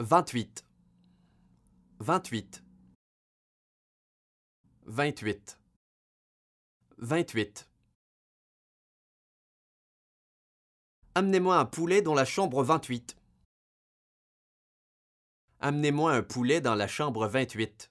28 28 28 28 Amenez-moi un poulet dans la chambre 28. Amenez-moi un poulet dans la chambre 28.